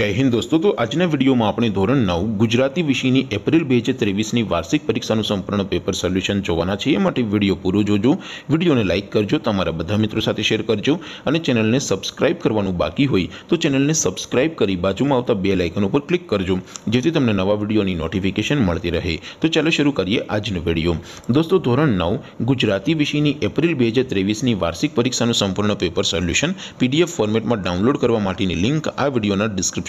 જય હિન્દ દોસ્તો તો આજના વિડીયોમાં આપણે ધોરણ નવ ગુજરાતી વિષયની એપ્રિલ બે હજાર ત્રેવીસની વાર્ષિક પરીક્ષાનું સંપૂર્ણ પેપર સોલ્યુશન જોવાના છે એ માટે વિડીયો પૂરો જોજો વિડીયોને લાઇક કરજો તમારા બધા મિત્રો સાથે શેર કરજો અને ચેનલને સબસ્ક્રાઇબ કરવાનું બાકી હોય તો ચેનલને સબસ્ક્રાઇબ કરી બાજુમાં આવતા બે લાઇકન ઉપર ક્લિક કરજો જેથી તમને નવા વિડીયોની નોટિફિકેશન મળતી રહે તો ચાલો શરૂ કરીએ આજનો વિડીયો દોસ્તો ધોરણ નવ ગુજરાતી વિષયની એપ્રિલ બે હજાર ત્રેવીસની વાર્ષિક પરીક્ષાનું સંપૂર્ણ પેપર સોલ્યુશન પીડીએફ ફોર્મેટમાં ડાઉનલોડ કરવા માટેની લિંક આ વિડીયોના ડિસ્ક્રિપ્શન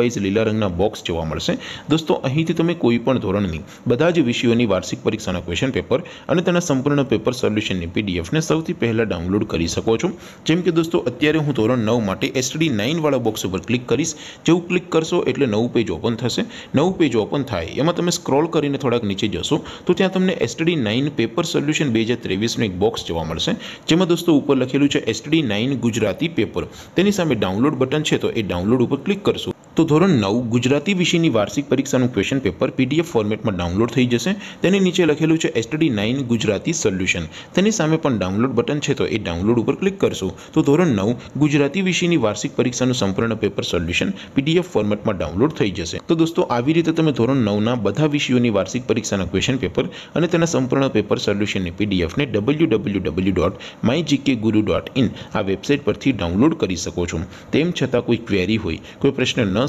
વાઇઝ લીલા રંગના બોક્સ જોવા મળશે દોસ્તો અહીંથી તમે કોઈપણ પણ ધોરણની બધા જ વિષયોની વાર્ષિક પરીક્ષાના ક્વેશ્ચન પેપર અને તેના સંપૂર્ણ પેપર સોલ્યુશનની પીડીએફને સૌથી પહેલાં ડાઉનલોડ કરી શકો છો જેમ કે દોસ્તો અત્યારે હું ધોરણ નવ માટે એસડી નાઇનવાળા બોક્સ ઉપર ક્લિક કરીશ જેવું ક્લિક કરશો એટલે નવું પેજ ઓપન થશે નવું પેજ ઓપન થાય એમાં તમે સ્ક્રોલ કરીને થોડાક નીચે જશો તો ત્યાં તમને એસટડી નાઇન પેપર સોલ્યુશન બે હજાર ત્રેવીસનું એક બોક્સ જોવા મળશે જેમાં દોસ્તો ઉપર લખેલું છે એસટડી નાઇન ગુજરાતી પેપર તેની સામે ડાઉનલોડ બટન છે તો એ ડાઉનલોડ ઉપર ક્લિક કરશો તો ધોરણ નવ ગુજરાતી વિષયની વાર્ષિક પરીક્ષાનું ક્વેશ્ચન પેપર પીડીએફ ફોર્મેટમાં ડાઉનલોડ થઈ જશે તેની નીચે લખેલું છે એસટડી નાઇન ગુજરાતી સોલ્યુશન તેની સામે પણ ડાઉનલોડ બટન છે તો એ ડાઉનલોડ ઉપર ક્લિક કરશો તો ધોરણ નવ ગુજરાતી વિષયની વાર્ષિક પરીક્ષાનું સંપૂર્ણ પેપર સોલ્યુશન પીડીએફ ફોર્મેટમાં ડાઉનલોડ થઈ જશે તો દોસ્તો આવી રીતે તમે ધોરણ નવના બધા વિષયોની વાર્ષિક પરીક્ષાના ક્વેશ્ચન પેપર અને તેના સંપૂર્ણ પેપર સોલ્યુશનની પીડીએફને W W W dot my GK guru dot in આ વેબસાઇટ પરથી ડાઉનલોડ કરી શકો છો તેમ છતાં કોઈ ક્વેરી હોય કોઈ પ્રશ્ન ન